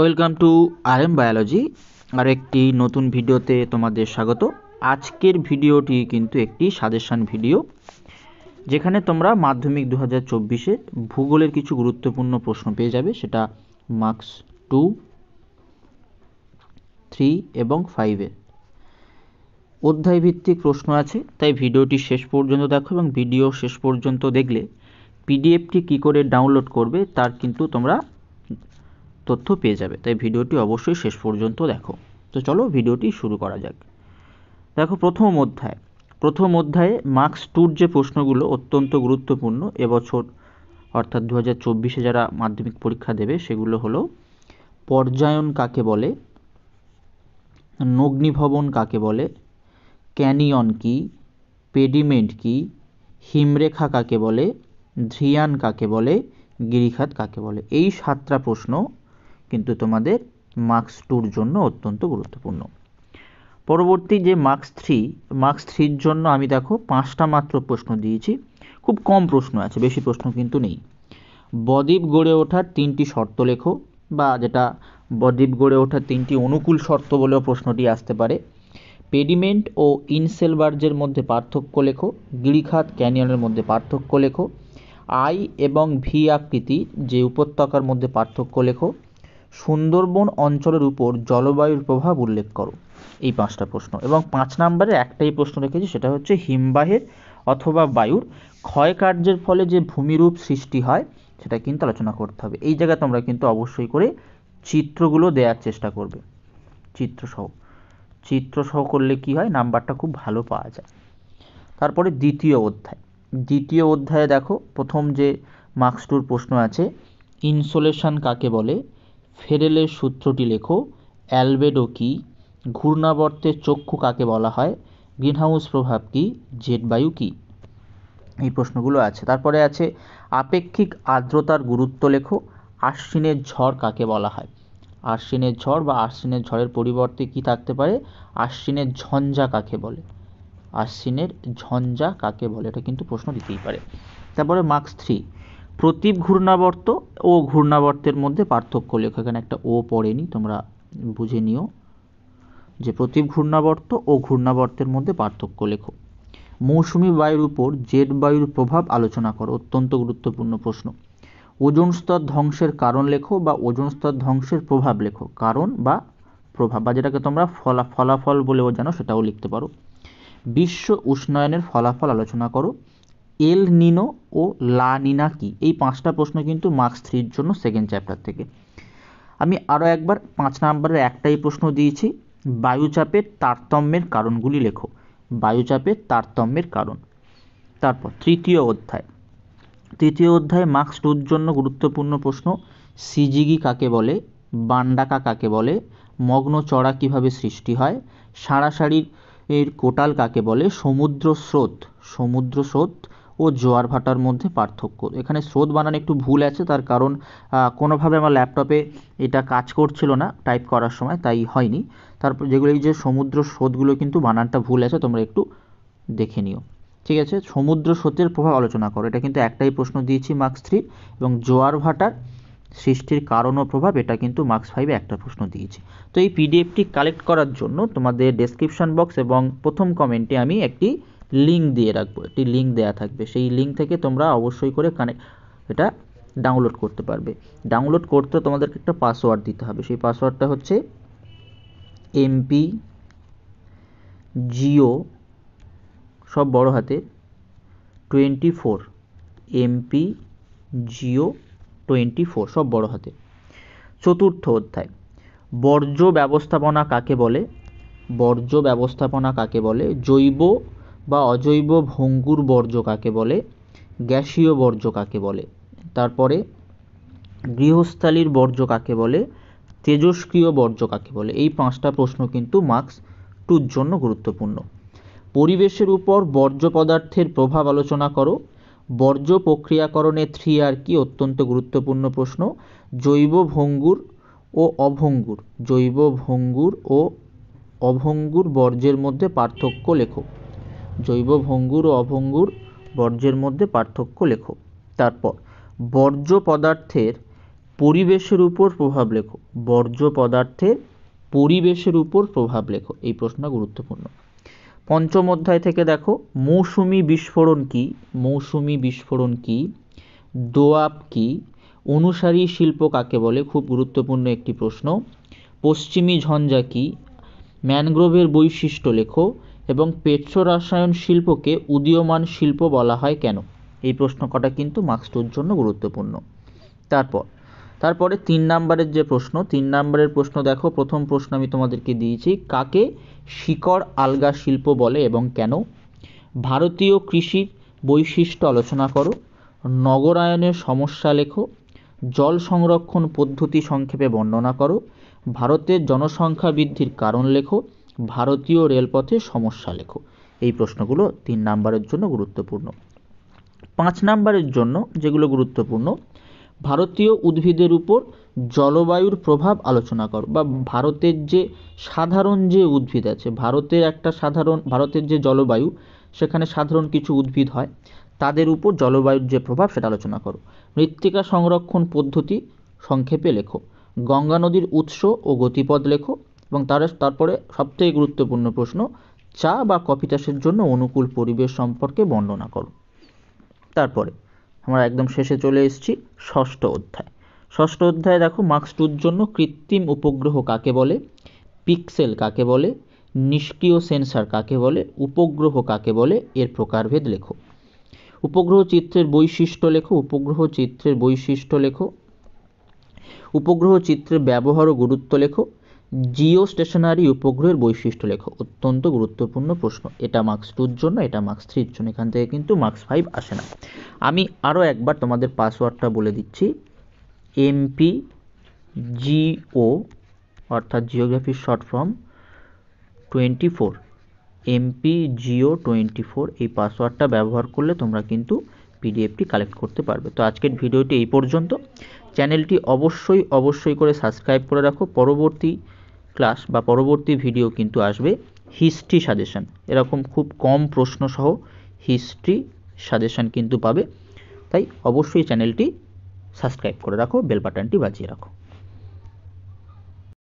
welcome to R M biology আর একটি নতুন ভিডিওতে তোমাদের স্বাগত আজকের ভিডিওটি কিন্তু একটি সাজেশান ভিডিও যেখানে তোমরা মাধ্যমিক দু হাজার চব্বিশে ভূগোলের কিছু গুরুত্বপূর্ণ প্রশ্ন পেয়ে যাবে সেটা মার্কস টু থ্রি এবং ফাইভের অধ্যায়ভিত্তিক প্রশ্ন আছে তাই ভিডিওটি শেষ পর্যন্ত দেখো এবং ভিডিও শেষ পর্যন্ত দেখলে পিডিএফটি কী করে ডাউনলোড করবে তার কিন্তু তোমরা তথ্য পেয়ে যাবে তাই ভিডিওটি অবশ্যই শেষ পর্যন্ত দেখো তো চলো ভিডিওটি শুরু করা যাক দেখো প্রথম অধ্যায় প্রথম অধ্যায়ে মার্কস টুর যে প্রশ্নগুলো অত্যন্ত গুরুত্বপূর্ণ এবছর অর্থাৎ দু হাজার চব্বিশে যারা মাধ্যমিক পরীক্ষা দেবে সেগুলো হলো পর্যায়ন কাকে বলে নগ্নিভবন কাকে বলে ক্যানিয়ন কি পেডিমেন্ট কি হিমরেখা কাকে বলে ধ্রিয়ান কাকে বলে গিরিখাত কাকে বলে এই সাতটা প্রশ্ন কিন্তু তোমাদের মার্কস টুর জন্য অত্যন্ত গুরুত্বপূর্ণ পরবর্তী যে মার্কস থ্রি মার্কস থ্রির জন্য আমি দেখো পাঁচটা মাত্র প্রশ্ন দিয়েছি খুব কম প্রশ্ন আছে বেশি প্রশ্ন কিন্তু নেই বদ্বীপ গড়ে ওঠার তিনটি শর্ত লেখো বা যেটা বদ্বীপ গড়ে ওঠার তিনটি অনুকূল শর্ত বলেও প্রশ্নটি আসতে পারে পেডিমেন্ট ও ইনসেলবার্জের মধ্যে পার্থক্য লেখো গিরিখাত ক্যানিয়নের মধ্যে পার্থক্য লেখো আই এবং ভি আকৃতি যে উপত্যকার মধ্যে পার্থক্য লেখো সুন্দরবন অঞ্চলের উপর জলবায়ুর প্রভাব উল্লেখ করো এই পাঁচটা প্রশ্ন এবং পাঁচ নাম্বারে একটাই প্রশ্ন রেখেছি সেটা হচ্ছে হিমবাহের অথবা বায়ুর ক্ষয়কার্যের ফলে যে ভূমিরূপ সৃষ্টি হয় সেটা কিন্তু আলোচনা করতে হবে এই জায়গায় তোমরা কিন্তু অবশ্যই করে চিত্রগুলো দেওয়ার চেষ্টা করবে চিত্রসহ চিত্রসহ করলে কি হয় নাম্বারটা খুব ভালো পাওয়া যায় তারপরে দ্বিতীয় অধ্যায় দ্বিতীয় অধ্যায়ে দেখো প্রথম যে মার্কস টুর প্রশ্ন আছে ইনসোলেশন কাকে বলে ফেরেলের সূত্রটি লেখো অ্যালবেডো কী ঘূর্ণাবর্তের চক্ষু কাকে বলা হয় গ্রিনহাউস প্রভাব কী জেট বায়ু কী এই প্রশ্নগুলো আছে তারপরে আছে আপেক্ষিক আর্দ্রতার গুরুত্ব লেখো আশ্বিনের ঝড় কাকে বলা হয় আশ্বিনের ঝড় বা আশ্বিনের ঝড়ের পরিবর্তে কি থাকতে পারে আশ্বিনের ঝঞ্ঝা কাকে বলে আশ্বিনের ঝঞ্ঝা কাকে বলে এটা কিন্তু প্রশ্ন দিতেই পারে তারপরে মার্কস থ্রি প্রতীপ ঘূর্ণাবর্ত ও ঘূর্ণাবর্তের মধ্যে পার্থক্য লেখো এখানে একটা ও পড়েনি তোমরা বুঝে নিও যে প্রতীপ ঘূর্ণাবর্ত ও ঘূর্ণাবর্তের মধ্যে পার্থক্য লেখো মৌসুমি বায়ুর উপর জেট বায়ুর প্রভাব আলোচনা করো অত্যন্ত গুরুত্বপূর্ণ প্রশ্ন ওজন স্তর ধ্বংসের কারণ লেখো বা ওজন স্তর ধ্বংসের প্রভাব লেখো কারণ বা প্রভাব বা যেটাকে তোমরা ফলা ফলাফল বলেও জানো সেটাও লিখতে পারো বিশ্ব উষ্ণায়নের ফলাফল আলোচনা করো এল নিনো ও লা নিনা কি এই পাঁচটা প্রশ্ন কিন্তু মার্কস থ্রির জন্য সেকেন্ড চ্যাপ্টার থেকে আমি আরও একবার পাঁচ নাম্বারের একটাই প্রশ্ন দিয়েছি বায়ুচাপের তারতম্যের কারণগুলি লেখো বায়ুচাপের তারতম্যের কারণ তারপর তৃতীয় অধ্যায় তৃতীয় অধ্যায় মার্কস টুর জন্য গুরুত্বপূর্ণ প্রশ্ন সিজিগি কাকে বলে বান্ডাকা কাকে বলে মগ্ন চড়া কীভাবে সৃষ্টি হয় সারাসারির এর কোটাল কাকে বলে সমুদ্র স্রোত সমুদ্র স্রোত ও জোয়ার ভাটার মধ্যে পার্থক্য এখানে স্রোত বানান একটু ভুল আছে তার কারণ কোনোভাবে আমার ল্যাপটপে এটা কাজ করছিল না টাইপ করার সময় তাই হয়নি তারপর যেগুলো এই যে সমুদ্র স্রোতগুলো কিন্তু বানানটা ভুল আছে তোমরা একটু দেখে নিও ঠিক আছে সমুদ্র স্রোতের প্রভাব আলোচনা করো এটা কিন্তু একটাই প্রশ্ন দিয়েছি মার্কস থ্রি এবং জোয়ার ভাটার সৃষ্টির কারণ ও প্রভাব এটা কিন্তু মার্কস ফাইভে একটা প্রশ্ন দিয়েছি তো এই পিডিএফটি কালেক্ট করার জন্য তোমাদের ডেসক্রিপশান বক্স এবং প্রথম কমেন্টে আমি একটি লিঙ্ক দিয়ে রাখবো একটি লিঙ্ক দেওয়া থাকবে সেই লিঙ্ক থেকে তোমরা অবশ্যই করে কানেক্ট এটা ডাউনলোড করতে পারবে ডাউনলোড করতে তোমাদেরকে একটা পাসওয়ার্ড দিতে হবে সেই পাসওয়ার্ডটা হচ্ছে এমপি জিও সব বড় হাতে twenty four MP geo twenty four সব বড় হাতে চতুর্থ অধ্যায় বর্জ্য ব্যবস্থাপনা কাকে বলে বর্জ্য ব্যবস্থাপনা কাকে বলে জৈব বা অজৈব ভঙ্গুর বর্জ্য কাকে বলে গ্যাসীয় বর্জ্য কাকে বলে তারপরে গৃহস্থালির বর্জ্য কাকে বলে তেজস্ক্রিয় বর্জ্য কাকে বলে এই পাঁচটা প্রশ্ন কিন্তু মার্কস টুর জন্য গুরুত্বপূর্ণ পরিবেশের উপর বর্জ্য পদার্থের প্রভাব আলোচনা করো বর্জ্য প্রক্রিয়াকরণে থ্রি আর কি অত্যন্ত গুরুত্বপূর্ণ প্রশ্ন জৈব ভঙ্গুর ও অভঙ্গুর জৈব ভঙ্গুর ও অভঙ্গুর বর্জ্যের মধ্যে পার্থক্য লেখো জৈব ভঙ্গুর ও অভঙ্গুর বর্জ্যের মধ্যে পার্থক্য লেখো তারপর বর্জ্য পদার্থের পরিবেশের উপর প্রভাব লেখো বর্জ্য পদার্থের পরিবেশের উপর প্রভাব লেখো এই প্রশ্ন গুরুত্বপূর্ণ পঞ্চম অধ্যায় থেকে দেখো মৌসুমি বিস্ফোরণ কি মৌসুমি বিস্ফোরণ কি দোয়াব কি অনুসারী শিল্প কাকে বলে খুব গুরুত্বপূর্ণ একটি প্রশ্ন পশ্চিমী ঝঞ্ঝা কি ম্যানগ্রোভের বৈশিষ্ট্য লেখো এবং পেট্রো রসায়ন শিল্পকে উদীয়মান শিল্প বলা হয় কেন এই প্রশ্ন কটা কিন্তু মার্কস টুর জন্য গুরুত্বপূর্ণ তারপর তারপরে তিন নাম্বারের যে প্রশ্ন তিন নাম্বারের প্রশ্ন দেখো প্রথম প্রশ্ন আমি তোমাদেরকে দিয়েছি কাকে শিকড় আলগা শিল্প বলে এবং কেন ভারতীয় কৃষির বৈশিষ্ট্য আলোচনা করো নগরায়নের সমস্যা লেখো জল সংরক্ষণ পদ্ধতি সংক্ষেপে বর্ণনা করো ভারতের জনসংখ্যা বৃদ্ধির কারণ লেখো ভারতীয় রেলপথে সমস্যা লেখো এই প্রশ্নগুলো তিন নাম্বারের জন্য গুরুত্বপূর্ণ পাঁচ নাম্বারের জন্য যেগুলো গুরুত্বপূর্ণ ভারতীয় উদ্ভিদের উপর জলবায়ুর প্রভাব আলোচনা কর বা ভারতের যে সাধারণ যে উদ্ভিদ আছে ভারতের একটা সাধারণ ভারতের যে জলবায়ু সেখানে সাধারণ কিছু উদ্ভিদ হয় তাদের উপর জলবায়ুর যে প্রভাব সেটা আলোচনা করো মৃত্তিকা সংরক্ষণ পদ্ধতি সংক্ষেপে লেখো গঙ্গা নদীর উৎস ও গতিপথ লেখো এবং তার তারপরে সবথেকে গুরুত্বপূর্ণ প্রশ্ন চা বা কফি চাষের জন্য অনুকূল পরিবেশ সম্পর্কে বর্ণনা করো তারপরে আমরা একদম শেষে চলে এসেছি ষষ্ঠ অধ্যায় ষষ্ঠ অধ্যায়ে দেখো মার্কস টুর জন্য কৃত্রিম উপগ্রহ কাকে বলে পিক্সেল কাকে বলে নিষ্ক্রিয় সেন্সার কাকে বলে উপগ্রহ কাকে বলে এর প্রকারভেদ লেখো উপগ্রহ চিত্রের বৈশিষ্ট্য লেখো উপগ্রহ চিত্রের বৈশিষ্ট্য লেখো উপগ্রহ চিত্রের ব্যবহার ও গুরুত্ব লেখো জিও স্টেশনারি উপগ্রহের বৈশিষ্ট্য লেখ অত্যন্ত গুরুত্বপূর্ণ প্রশ্ন এটা মার্কস টুর জন্য এটা মার্কস থ্রির জন্য এখান থেকে কিন্তু মার্ক্স ফাইভ আসে না আমি আরও একবার তোমাদের পাসওয়ার্ডটা বলে দিচ্ছি এমপি জিও অর্থাৎ জিওগ্রাফির short form twenty four MP geo twenty four এই পাসওয়ার্ডটা ব্যবহার করলে তোমরা কিন্তু পিডিএফটি কালেক্ট করতে পারবে তো আজকের ভিডিওটি এই পর্যন্ত চ্যানেলটি অবশ্যই অবশ্যই করে সাবস্ক্রাইব করে রাখো পরবর্তী ক্লাস বা পরবর্তী ভিডিও কিন্তু আসবে হিস্ট্রি সাজেশান এরকম খুব কম প্রশ্ন সহ হিস্ট্রি সাজেশান কিন্তু পাবে তাই অবশ্যই চ্যানেলটি সাবস্ক্রাইব করে রাখো বেল বাটনটি বাজিয়ে রাখো